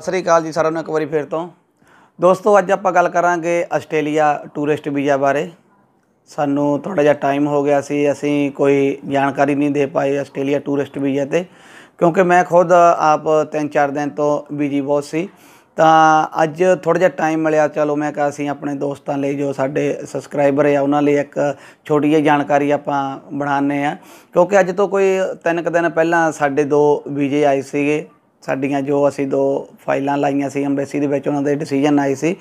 ਸਤਿ ਸ੍ਰੀ ਅਕਾਲ ਜੀ ਸਾਰਿਆਂ ਨੂੰ ਇੱਕ ਵਾਰੀ ਫੇਰ ਤੋਂ ਦੋਸਤੋ ਅੱਜ ਆਪਾਂ ਗੱਲ ਕਰਾਂਗੇ ਆਸਟ੍ਰੇਲੀਆ ਟੂਰਿਸਟ ਵੀਜ਼ਾ ਬਾਰੇ ਸਾਨੂੰ ਥੋੜਾ ਜਿਹਾ ਟਾਈਮ ਹੋ ਗਿਆ ਸੀ ਅਸੀਂ ਕੋਈ ਜਾਣਕਾਰੀ ਨਹੀਂ ਦੇ ਪਾਏ ਆਸਟ੍ਰੇਲੀਆ ਟੂਰਿਸਟ ਵੀਜ਼ਾ ਤੇ ਕਿਉਂਕਿ ਮੈਂ ਖੁਦ ਆਪ 3-4 ਦਿਨ ਤੋਂ ਬੀਜੀ ਬਹੁਤ ਸੀ ਤਾਂ ਅੱਜ ਥੋੜਾ ਜਿਹਾ ਟਾਈਮ ਮਿਲਿਆ ਚਲੋ ਮੈਂ ਕਿਹਾ ਅਸੀਂ ਆਪਣੇ ਦੋਸਤਾਂ ਲਈ ਜੋ ਸਾਡੇ ਸਬਸਕ੍ਰਾਈਬਰ ਆ ਉਹਨਾਂ ਲਈ ਇੱਕ ਛੋਟੀ ਜਿਹੀ ਜਾਣਕਾਰੀ ਆਪਾਂ ਬਣਾਉਣੇ ਆ ਕਿਉਂਕਿ ਅੱਜ ਤੋਂ ਕੋਈ ਤਿੰਨ ਕ ਦਿਨ ਪਹਿਲਾਂ ਸਾਡੇ ਦੋ ਵੀਜ਼ੇ ਆਏ ਸੀਗੇ ਸਾਡੀਆਂ ਜੋ ਅਸੀਂ ਦੋ ਫਾਈਲਾਂ ਲਾਈਆਂ ਸੀ ਐਮਬੈਸੀ ਦੇ ਵਿੱਚ ਉਹਨਾਂ ਦੇ ਡਿਸੀਜਨ ਆਏ ਸੀ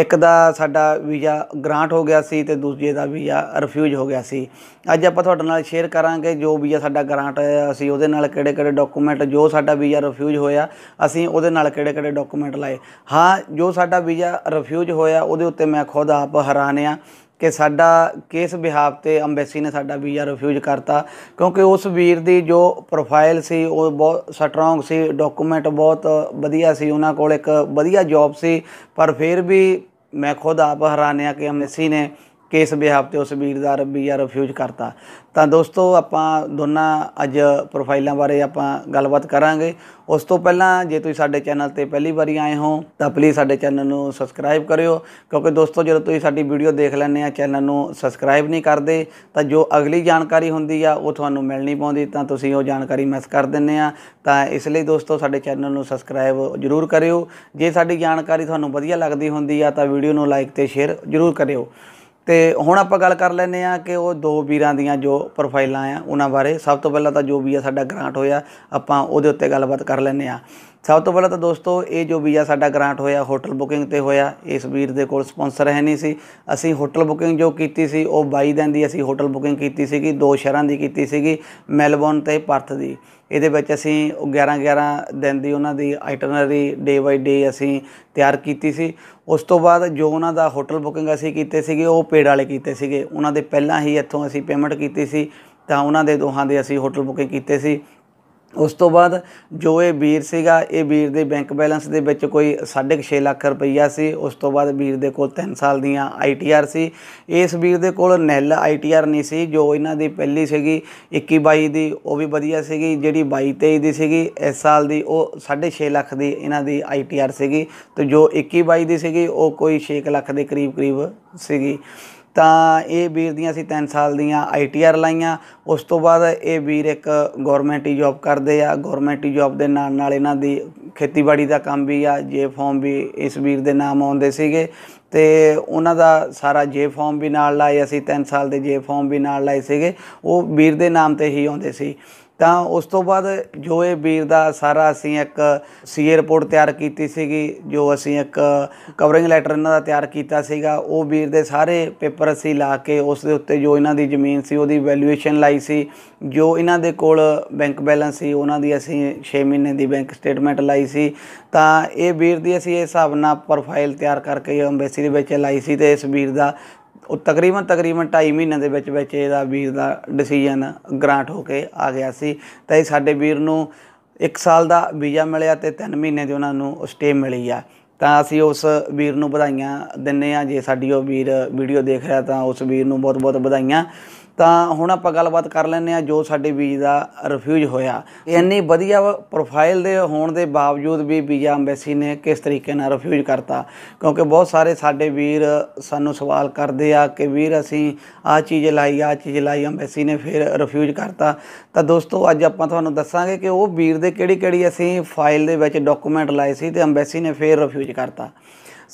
ਇੱਕ ਦਾ ਸਾਡਾ ਵੀਜ਼ਾ ਗ੍ਰਾਂਟ ਹੋ ਗਿਆ ਸੀ ਤੇ ਦੂਜੇ ਦਾ ਵੀਜ਼ਾ ਰਿਫਿਊਜ਼ ਹੋ ਗਿਆ ਸੀ ਅੱਜ ਆਪਾਂ ਤੁਹਾਡੇ ਨਾਲ ਸ਼ੇਅਰ ਕਰਾਂਗੇ ਜੋ ਵੀਜ਼ਾ ਸਾਡਾ ਗ੍ਰਾਂਟ ਅਸੀਂ ਉਹਦੇ ਨਾਲ ਕਿਹੜੇ-ਕਿਹੜੇ ਡਾਕੂਮੈਂਟ ਜੋ ਸਾਡਾ ਵੀਜ਼ਾ ਰਿਫਿਊਜ਼ ਹੋਇਆ ਅਸੀਂ ਉਹਦੇ ਨਾਲ ਕਿਹੜੇ-ਕਿਹੜੇ ਡਾਕੂਮੈਂਟ ਲਾਏ ਹਾਂ ਜੋ ਸਾਡਾ ਵੀਜ਼ਾ ਰਿਫਿਊਜ਼ ਹੋਇਆ ਉਹਦੇ ਉੱਤੇ ਮੈਂ ਖੁਦ ਆਪ ਹੈਰਾਨ ਆ ਕਿ ਸਾਡਾ ਕੇਸ ਬਿਹਾਵ ਤੇ ਐਮਬੈਸੀ ਨੇ ਸਾਡਾ ਵੀਜ਼ਾ ਰਿਫਿਊਜ਼ ਕਰਤਾ ਕਿਉਂਕਿ ਉਸ ਵੀਰ ਦੀ ਜੋ ਪ੍ਰੋਫਾਈਲ ਸੀ ਉਹ ਬਹੁਤ ਸਟਰੋਂਗ ਸੀ ਡਾਕੂਮੈਂਟ ਬਹੁਤ ਵਧੀਆ ਸੀ ਉਹਨਾਂ ਕੋਲ ਇੱਕ ਵਧੀਆ ਜੌਬ ਸੀ ਪਰ ਫਿਰ ਵੀ ਮੈਂ ਖੁਦ ਆਪ ਹੈਰਾਨਿਆ ਕਿ ਐਮਬੈਸੀ ਨੇ ਕੇਸ ਬਿਹਾਵ ਤੇ ਉਸ ਵੀਰ ਦਾ ਰੱਬੀ ਯਾਰ ਰਿਫਿਊਜ਼ ਕਰਤਾ ਤਾਂ ਦੋਸਤੋ ਆਪਾਂ ਦੋਨਾਂ ਅੱਜ ਪ੍ਰੋਫਾਈਲਾਂ ਬਾਰੇ ਆਪਾਂ ਗੱਲਬਾਤ ਕਰਾਂਗੇ ਉਸ ਤੋਂ ਪਹਿਲਾਂ ਜੇ ਤੁਸੀਂ ਸਾਡੇ ਚੈਨਲ ਤੇ ਪਹਿਲੀ ਵਾਰੀ ਆਏ ਹੋ ਤਾਂ ਪਲੀਜ਼ ਸਾਡੇ ਚੈਨਲ ਨੂੰ ਸਬਸਕ੍ਰਾਈਬ ਕਰਿਓ ਕਿਉਂਕਿ ਦੋਸਤੋ ਜਦੋਂ ਤੁਸੀਂ ਸਾਡੀ ਵੀਡੀਓ ਦੇਖ ਲੈਂਦੇ ਆ ਚੈਨਲ ਨੂੰ ਸਬਸਕ੍ਰਾਈਬ ਨਹੀਂ ਕਰਦੇ ਤਾਂ ਜੋ ਅਗਲੀ ਜਾਣਕਾਰੀ ਹੁੰਦੀ ਆ ਉਹ ਤੁਹਾਨੂੰ ਮਿਲ ਨਹੀਂ ਪਾਉਂਦੀ ਤਾਂ ਤੁਸੀਂ ਉਹ ਜਾਣਕਾਰੀ ਮਿਸ ਕਰ ਦਿੰਦੇ ਆ ਤਾਂ ਇਸ ਲਈ ਦੋਸਤੋ ਸਾਡੇ ਚੈਨਲ ਨੂੰ ਸਬਸਕ੍ਰਾਈਬ ਜ਼ਰੂਰ ਕਰਿਓ ਜੇ ਸਾਡੀ ਜਾਣਕਾਰੀ ਤੁਹਾਨੂੰ ਵਧੀਆ ਲੱਗਦੀ ਹੁੰਦੀ ਆ ਤਾਂ ਵੀਡੀਓ ਨੂੰ ਲਾਈਕ ਤੇ ਸ਼ੇਅਰ ਜ਼ਰੂਰ ਕਰਿਓ ਤੇ ਹੁਣ ਆਪਾਂ ਗੱਲ ਕਰ ਲੈਨੇ ਆ ਕਿ ਉਹ ਦੋ ਵੀਰਾਂ ਦੀਆਂ ਜੋ ਪ੍ਰੋਫਾਈਲਾਂ ਆ ਉਹਨਾਂ ਬਾਰੇ ਸਭ ਤੋਂ ਪਹਿਲਾਂ ਤਾਂ ਜੋ ਵੀ ਆ ਸਾਡਾ ਗ੍ਰਾਂਟ ਹੋਇਆ ਆਪਾਂ ਉਹਦੇ ਉੱਤੇ ਗੱਲਬਾਤ ਕਰ ਲੈਨੇ ਆ ਸਭ ਤੋਂ ਪਹਿਲਾਂ ਤਾਂ ਦੋਸਤੋ ਇਹ ਜੋ ਵੀਜ਼ਾ ਸਾਡਾ ਗ੍ਰਾਂਟ ਹੋਇਆ ਹੋਟਲ ਬੁਕਿੰਗ ਤੇ ਹੋਇਆ ਇਸ ਵੀਰ ਦੇ ਕੋਲ ਸਪਾਂਸਰ ਹੈ ਨਹੀਂ ਸੀ ਅਸੀਂ ਹੋਟਲ ਬੁਕਿੰਗ ਜੋ ਕੀਤੀ ਸੀ ਉਹ 22 ਦਿਨ ਦੀ ਅਸੀਂ ਹੋਟਲ ਬੁਕਿੰਗ ਕੀਤੀ ਸੀਗੀ ਦੋ ਸ਼ਹਿਰਾਂ ਦੀ ਕੀਤੀ ਸੀਗੀ ਮੈਲਬੌਰਨ ਤੇ ਪਰਥ ਦੀ ਇਹਦੇ ਵਿੱਚ ਅਸੀਂ 11 11 ਦਿਨ ਦੀ ਉਹਨਾਂ ਦੀ ਆਈਟਨਰੀ ਡੇ ਬਾਈ ਡੇ ਅਸੀਂ ਤਿਆਰ ਕੀਤੀ ਸੀ ਉਸ ਤੋਂ ਬਾਅਦ ਜੋ ਉਹਨਾਂ ਦਾ ਹੋਟਲ ਬੁਕਿੰਗ ਅਸੀਂ ਕੀਤੇ ਸੀਗੇ ਉਹ ਪੇੜ ਵਾਲੇ ਕੀਤੇ ਸੀਗੇ ਉਹਨਾਂ ਦੇ ਪਹਿਲਾਂ ਹੀ ਇੱਥੋਂ ਅਸੀਂ ਪੇਮੈਂਟ ਕੀਤੀ ਸੀ ਤਾਂ ਉਹਨਾਂ ਦੇ ਦੋਹਾਂ ਦੇ ਅਸੀਂ ਹੋਟਲ ਬੁਕਿੰਗ ਕੀਤੇ ਸੀ ਉਸ ਤੋਂ ਬਾਅਦ ਜੋ ਇਹ ਵੀਰ ਸੀਗਾ ਇਹ ਵੀਰ ਦੇ ਬੈਂਕ ਬੈਲੈਂਸ ਦੇ ਵਿੱਚ ਕੋਈ 6.5 ਲੱਖ ਰੁਪਈਆ ਸੀ ਉਸ ਤੋਂ ਬਾਅਦ ਵੀਰ ਦੇ ਕੋਲ 3 ਸਾਲ ਦੀਆਂ ਆਈਟੀਆਰ ਸੀ ਇਸ ਵੀਰ ਦੇ ਕੋਲ ਨੈਲ ਆਈਟੀਆਰ ਨਹੀਂ ਸੀ ਜੋ ਇਹਨਾਂ ਦੀ ਪਹਿਲੀ ਸੀਗੀ 21 22 ਦੀ ਉਹ ਵੀ ਵਧੀਆ ਸੀਗੀ ਜਿਹੜੀ 22 23 ਦੀ ਸੀਗੀ ਇਸ ਸਾਲ ਦੀ ਉਹ 6.5 ਲੱਖ ਦੀ ਇਹਨਾਂ ਦੀ ਆਈਟੀਆਰ ਸੀਗੀ ਤੇ ਜੋ 21 22 ਦੀ ਸੀਗੀ ਉਹ ਕੋਈ 6 ਲੱਖ ਦੇ ਕਰੀਬ ਕਰੀਬ ਸੀਗੀ ਤਾਂ ਇਹ ਵੀਰ ਦੀਆਂ ਅਸੀਂ 3 ਸਾਲ ਦੀਆਂ ਆਈਟੀਆਰ ਲਾਈਆਂ ਉਸ ਤੋਂ ਬਾਅਦ ਇਹ ਵੀਰ ਇੱਕ ਗਵਰਨਮੈਂਟੀ ਜੌਬ ਕਰਦੇ ਆ ਗਵਰਨਮੈਂਟੀ ਜੌਬ ਦੇ ਨਾਲ ਨਾਲ ਇਹਨਾਂ ਦੀ ਖੇਤੀਬਾੜੀ ਦਾ ਕੰਮ ਵੀ ਆ ਜੇ ਫਾਰਮ ਵੀ ਇਸ ਵੀਰ ਦੇ ਨਾਮ ਆਉਂਦੇ ਸੀਗੇ ਤੇ ਉਹਨਾਂ ਦਾ ਸਾਰਾ ਜੇ ਫਾਰਮ ਵੀ ਨਾਲ ਲਾਏ ਅਸੀਂ 3 ਸਾਲ ਦੇ ਜੇ ਫਾਰਮ ਵੀ ਨਾਲ ਲਾਏ ਸੀਗੇ ਉਹ ਵੀਰ ਦੇ ਨਾਮ ਤੇ ਹੀ ਆਉਂਦੇ ਸੀ ਤਾਂ ਉਸ ਤੋਂ ਬਾਅਦ ਜੋ ਇਹ ਵੀਰ ਦਾ ਸਾਰਾ ਅਸੀਂ ਇੱਕ ਸੀਏ ਰਿਪੋਰਟ ਤਿਆਰ ਕੀਤੀ ਸੀਗੀ ਜੋ ਅਸੀਂ ਇੱਕ ਕਵਰਿੰਗ ਲੈਟਰ ਇਹਨਾਂ ਦਾ ਤਿਆਰ ਕੀਤਾ ਸੀਗਾ ਉਹ ਵੀਰ ਦੇ ਸਾਰੇ ਪੇਪਰ ਅਸੀਂ ਲਾ ਕੇ ਉਸ ਦੇ ਉੱਤੇ ਜੋ ਇਹਨਾਂ ਦੀ ਜ਼ਮੀਨ ਸੀ ਉਹਦੀ ਵੈਲਿਊਏਸ਼ਨ ਲਾਈ ਸੀ ਜੋ ਇਹਨਾਂ ਦੇ ਕੋਲ ਬੈਂਕ ਬੈਲੈਂਸ ਸੀ ਉਹਨਾਂ ਦੀ ਅਸੀਂ 6 ਮਹੀਨੇ ਦੀ ਬੈਂਕ ਸਟੇਟਮੈਂਟ ਲਾਈ ਸੀ ਤਾਂ ਇਹ ਵੀਰ ਦੀ ਅਸੀਂ ਇਹ ਹਿਸਾਬ ਨਾਲ ਪ੍ਰੋਫਾਈਲ ਤਿਆਰ ਕਰਕੇ ਐਮਬੈਸੀ ਦੇ ਵਿੱਚ ਲਾਈ ਸੀ ਤੇ ਇਸ ਵੀਰ ਦਾ ਉਹ ਤਕਰੀਬਨ ਤਕਰੀਬਨ 2.5 ਮਹੀਨਿਆਂ ਦੇ ਵਿੱਚ ਵਿੱਚ ਇਹਦਾ ਵੀਰ ਦਾ ਡਿਸੀਜਨ ਗ੍ਰਾਂਟ ਹੋ ਕੇ ਆ ਗਿਆ ਸੀ ਤਾਂ ਇਹ ਸਾਡੇ ਵੀਰ ਨੂੰ 1 ਸਾਲ ਦਾ ਵੀਜ਼ਾ ਮਿਲਿਆ ਤੇ 3 ਮਹੀਨੇ ਦੀ ਉਹਨਾਂ ਨੂੰ ਸਟੇ ਮਿਲੀ ਆ ਤਾਂ ਅਸੀਂ ਉਸ ਵੀਰ ਨੂੰ ਵਧਾਈਆਂ ਦਿੰਨੇ ਆ ਜੇ ਸਾਡੀ ਉਹ ਵੀਰ ਵੀਡੀਓ ਦੇਖ ਰਿਹਾ ਤਾਂ ਉਸ ਵੀਰ ਨੂੰ ਬਹੁਤ-ਬਹੁਤ ਵਧਾਈਆਂ ਤਾਂ ਹੁਣ ਆਪਾਂ ਗੱਲਬਾਤ ਕਰ ਲੈਂਦੇ ਆ ਜੋ ਸਾਡੇ ਵੀਜ਼ਾ ਦਾ ਰਿਫਿਊਜ ਹੋਇਆ ਇੰਨੀ ਵਧੀਆ ਪ੍ਰੋਫਾਈਲ ਦੇ ਹੋਣ ਦੇ ਬਾਵਜੂਦ ਵੀ ਵੀਜ਼ਾ ਐਮਬੈਸੀ ਨੇ ਕਿਸ ਤਰੀਕੇ ਨਾਲ ਰਿਫਿਊਜ ਕਰਤਾ ਕਿਉਂਕਿ ਬਹੁਤ ਸਾਰੇ ਸਾਡੇ ਵੀਰ ਸਾਨੂੰ ਸਵਾਲ ਕਰਦੇ ਆ ਕਿ ਵੀਰ ਅਸੀਂ ਆ ਚੀਜ਼ ਲਾਈ ਆ ਚੀਜ਼ ਲਾਈ ਐਮਬੈਸੀ ਨੇ ਫਿਰ ਰਿਫਿਊਜ ਕਰਤਾ ਤਾਂ ਦੋਸਤੋ ਅੱਜ ਆਪਾਂ ਤੁਹਾਨੂੰ ਦੱਸਾਂਗੇ ਕਿ ਉਹ ਵੀਰ ਦੇ ਕਿਹੜੀ ਕਿਹੜੀ ਅਸੀਂ ਫਾਈਲ ਦੇ ਵਿੱਚ ਡਾਕੂਮੈਂਟ ਲਾਏ ਸੀ ਤੇ ਐਮਬੈਸੀ ਨੇ ਫਿਰ ਰਿਫਿਊਜ ਕਰਤਾ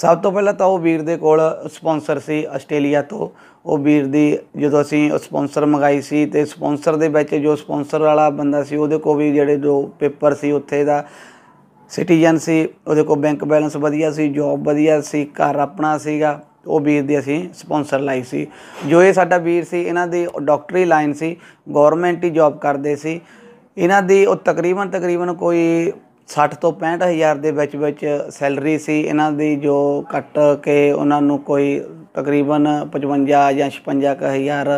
ਸਭ ਤੋਂ ਪਹਿਲਾਂ ਤਾਂ ਉਹ ਵੀਰ ਦੇ ਕੋਲ ਸਪਾਂਸਰ ਸੀ ਆਸਟ੍ਰੇਲੀਆ ਤੋਂ ਉਹ ਵੀਰ ਦੀ ਜਦੋਂ ਅਸੀਂ ਸਪਾਂਸਰ ਮੰਗਾਈ ਸੀ ਤੇ ਸਪਾਂਸਰ ਦੇ ਵਿੱਚ ਜੋ ਸਪਾਂਸਰ ਵਾਲਾ ਬੰਦਾ ਸੀ ਉਹਦੇ ਕੋਲ ਵੀ ਜਿਹੜੇ ਜੋ ਪੇਪਰ ਸੀ ਉੱਥੇ ਦਾ ਸਿਟੀਜ਼ਨ ਸੀ ਉਹਦੇ ਕੋਲ ਬੈਂਕ ਬੈਲੈਂਸ ਵਧੀਆ ਸੀ ਜੌਬ ਵਧੀਆ ਸੀ ਘਰ ਆਪਣਾ ਸੀਗਾ ਉਹ ਵੀਰ ਦੀ ਅਸੀਂ ਸਪਾਂਸਰ ਲਾਈ ਸੀ ਜੋ ਇਹ ਸਾਡਾ ਵੀਰ ਸੀ ਇਹਨਾਂ ਦੀ ਡਾਕਟਰੀ ਲਾਈਨ ਸੀ ਗਵਰਨਮੈਂਟ ਹੀ ਜੌਬ ਕਰਦੇ ਸੀ ਇਹਨਾਂ ਦੀ ਉਹ ਤਕਰੀਬਨ ਤਕਰੀਬਨ ਕੋਈ 60 ਤੋਂ 65000 ਦੇ ਵਿੱਚ ਵਿੱਚ ਸੈਲਰੀ ਸੀ ਇਹਨਾਂ ਦੀ ਜੋ ਕੱਟ ਕੇ ਉਹਨਾਂ ਨੂੰ ਕੋਈ ਤਕਰੀਬਨ 55 ਜਾਂ 56 ਹਜ਼ਾਰ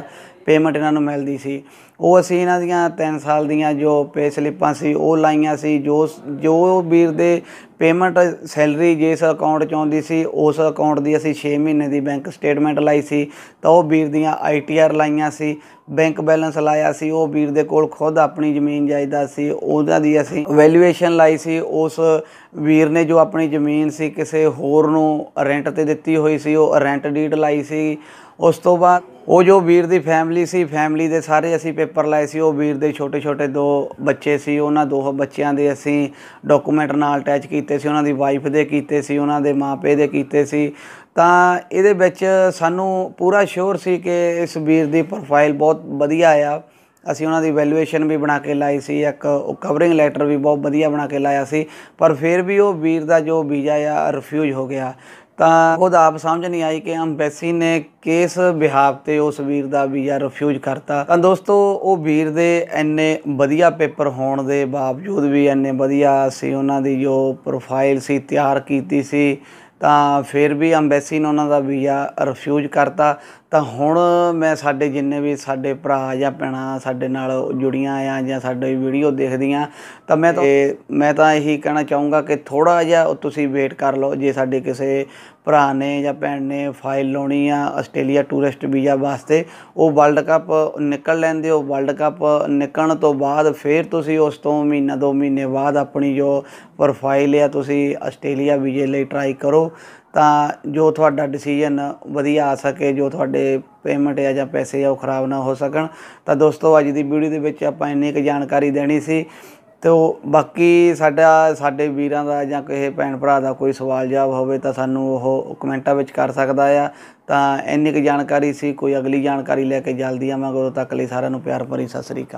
ਪੇਮੈਂਟ ਇਹਨਾਂ ਨੂੰ ਮਿਲਦੀ ਸੀ ਉਹ ਅਸੀਂ ਇਹਨਾਂ ਦੀਆਂ 3 ਸਾਲ ਦੀਆਂ ਜੋ ਪੇ ਸਲਿੱਪਾਂ ਸੀ ਉਹ ਲਾਈਆਂ ਸੀ ਜੋ ਜੋ ਵੀਰ ਦੇ ਪੇਮੈਂਟ ਸੈਲਰੀ ਜਿਸ ਅਕਾਊਂਟ ਚ ਆਉਂਦੀ ਸੀ ਉਸ ਅਕਾਊਂਟ ਦੀ ਅਸੀਂ 6 ਮਹੀਨੇ ਦੀ ਬੈਂਕ ਸਟੇਟਮੈਂਟ ਲਾਈ ਸੀ ਤਾਂ ਉਹ ਵੀਰ ਦੀਆਂ ਆਈਟੀਆਰ ਲਾਈਆਂ ਸੀ ਬੈਂਕ ਬੈਲੈਂਸ ਲਾਇਆ ਸੀ ਉਹ ਵੀਰ ਦੇ ਕੋਲ ਖੁਦ ਆਪਣੀ ਜ਼ਮੀਨ ਜਾਇਦਾਦ ਸੀ ਉਹਦਾ ਦੀ ਅਸੀਂ ਵੈਲਿਊਏਸ਼ਨ ਲਾਈ ਸੀ ਉਸ ਵੀਰ ਨੇ ਜੋ ਆਪਣੀ ਜ਼ਮੀਨ ਸੀ ਕਿਸੇ ਹੋਰ ਨੂੰ ਰੈਂਟ ਤੇ ਦਿੱਤੀ ਹੋਈ ਸੀ ਉਹ ਰੈਂਟ ਡੀਡ ਲਾਈ ਸੀ ਉਸ ਤੋਂ ਬਾਅਦ ਉਹ ਜੋ ਵੀਰ ਦੀ ਫੈਮਿਲੀ ਸੀ ਫੈਮਿਲੀ ਦੇ ਸਾਰੇ ਅਸੀਂ ਪੇਪਰ ਲਾਏ ਸੀ ਉਹ ਵੀਰ ਦੇ ਛੋਟੇ ਛੋਟੇ ਦੋ ਬੱਚੇ ਸੀ ਉਹਨਾਂ ਦੋ ਬੱਚਿਆਂ ਦੇ ਅਸੀਂ ਡਾਕੂਮੈਂਟ ਨਾਲ ਅਟੈਚ ਕੀਤੇ ਸੀ ਉਹਨਾਂ ਦੀ ਵਾਈਫ ਦੇ ਕੀਤੇ ਸੀ ਉਹਨਾਂ ਦੇ ਮਾਪੇ ਦੇ ਕੀਤੇ ਸੀ ਤਾਂ ਇਹਦੇ ਵਿੱਚ ਸਾਨੂੰ ਪੂਰਾ ਸ਼ੋਰ ਸੀ ਕਿ ਇਸ ਵੀਰ ਦੀ ਪ੍ਰੋਫਾਈਲ ਬਹੁਤ ਵਧੀਆ ਆ ਅਸੀਂ ਉਹਨਾਂ ਦੀ ਵੈਲਿਊਏਸ਼ਨ ਵੀ ਬਣਾ ਕੇ ਲਾਈ ਸੀ ਇੱਕ ਕਵਰਿੰਗ ਲੈਟਰ ਵੀ ਬਹੁਤ ਵਧੀਆ ਬਣਾ ਕੇ ਲਾਇਆ ਸੀ ਪਰ ਫਿਰ ਵੀ ਉਹ ਵੀਰ ਦਾ ਜੋ ਵੀਜ਼ਾ ਆ ਰਿਫਿਊਜ਼ ਹੋ ਗਿਆ ਤਾਂ ਖੁਦ ਆਪ ਸਮਝ ਨਹੀਂ ਆਈ ਕਿ ਐਮਬੈਸੀ ਨੇ ਕਿਸ ਵਿਹਾਰ ਤੇ ਉਸ ਵੀਰ ਦਾ ਵੀਜ਼ਾ ਰਿਫਿਊਜ਼ ਕਰਤਾ ਤਾਂ ਦੋਸਤੋ ਉਹ ਵੀਰ ਦੇ ਐਨੇ ਵਧੀਆ ਪੇਪਰ ਹੋਣ ਦੇ ਬਾਵਜੂਦ ਵੀ ਐਨੇ ਵਧੀਆ ਸੀ ਉਹਨਾਂ ਦੀ ਜੋ ਪ੍ਰੋਫਾਈਲ ਸੀ ਤਿਆਰ ਕੀਤੀ ਸੀ ਤਾਂ ਫਿਰ ਵੀ ਐਮਬੈਸੀ ਨੇ ਉਹਨਾਂ ਦਾ ਵੀਜ਼ਾ ਰਿਫਿਊਜ਼ ਕਰਤਾ ਤਾਂ ਹੁਣ ਮੈਂ ਸਾਡੇ ਜਿੰਨੇ ਵੀ ਸਾਡੇ ਭਰਾ ਜਾਂ ਪੈਣਾ ਸਾਡੇ ਨਾਲ ਜੁੜੀਆਂ ਆ ਜਾਂ ਸਾਡੇ ਵੀਡੀਓ ਦੇਖਦੀਆਂ ਤਾਂ ਮੈਂ ਤਾਂ ਮੈਂ ਤਾਂ ਇਹੀ ਕਹਿਣਾ ਚਾਹੂੰਗਾ ਕਿ ਥੋੜਾ ਜਿਹਾ ਤੁਸੀਂ ਵੇਟ ਕਰ ਲਓ ਜੇ ਸਾਡੇ ਕਿਸੇ ਭਰਾ ਨੇ ਜਾਂ ਭੈਣ ਨੇ ਫਾਈਲ ਲਾਉਣੀ ਆ ਆਸਟ੍ਰੇਲੀਆ ਟੂਰਿਸਟ ਵੀਜ਼ਾ ਵਾਸਤੇ ਉਹ ਵਰਲਡ ਕੱਪ ਨਿਕਲ ਲੈਂਦੇ ਹੋ ਵਰਲਡ ਕੱਪ ਨਿਕਲਣ ਤੋਂ ਬਾਅਦ ਫਿਰ ਤੁਸੀਂ ਉਸ ਤੋਂ ਮਹੀਨਾ ਦੋ ਮਹੀਨੇ ਬਾਅਦ ਆਪਣੀ ਜੋ ਪ੍ਰੋਫਾਈਲ ਆ ਤੁਸੀਂ ਆਸਟ੍ਰੇਲੀਆ ਵੀਜ਼ੇ ਲਈ ਟਰਾਈ ਕਰੋ ਕਰੋ ਤਾਂ ਜੋ ਤੁਹਾਡਾ ਡਿਸੀਜਨ ਵਧੀਆ ਆ ਸਕੇ ਜੋ ਤੁਹਾਡੇ ਪੇਮੈਂਟ ਆ ਜਾਂ ਪੈਸੇ ਆ ਉਹ ਖਰਾਬ ਨਾ ਹੋ ਸਕਣ ਤਾਂ ਦੋਸਤੋ ਅੱਜ ਦੀ ਵੀਡੀਓ ਦੇ ਵਿੱਚ ਆਪਾਂ ਇੰਨੀ ਕੁ ਜਾਣਕਾਰੀ ਦੇਣੀ ਸੀ ਤੇ ਬਾਕੀ ਸਾਡਾ ਸਾਡੇ ਵੀਰਾਂ ਦਾ ਜਾਂ ਕਿਸੇ ਭੈਣ ਭਰਾ ਦਾ ਕੋਈ ਸਵਾਲ ਜਵਾਬ ਹੋਵੇ ਤਾਂ ਸਾਨੂੰ ਉਹ ਕਮੈਂਟਾਂ ਵਿੱਚ ਕਰ ਸਕਦਾ ਆ ਤਾਂ ਇੰਨੀ ਕੁ ਜਾਣਕਾਰੀ ਸੀ ਕੋਈ ਅਗਲੀ ਜਾਣਕਾਰੀ ਲੈ ਕੇ ਜਲਦੀ ਆਵਾਂਗੇ ਉਦੋਂ ਤੱਕ ਲਈ ਸਾਰਿਆਂ ਨੂੰ ਪਿਆਰ ਭਰੀ ਸਤਿ ਸ੍ਰੀ ਅਕਾਲ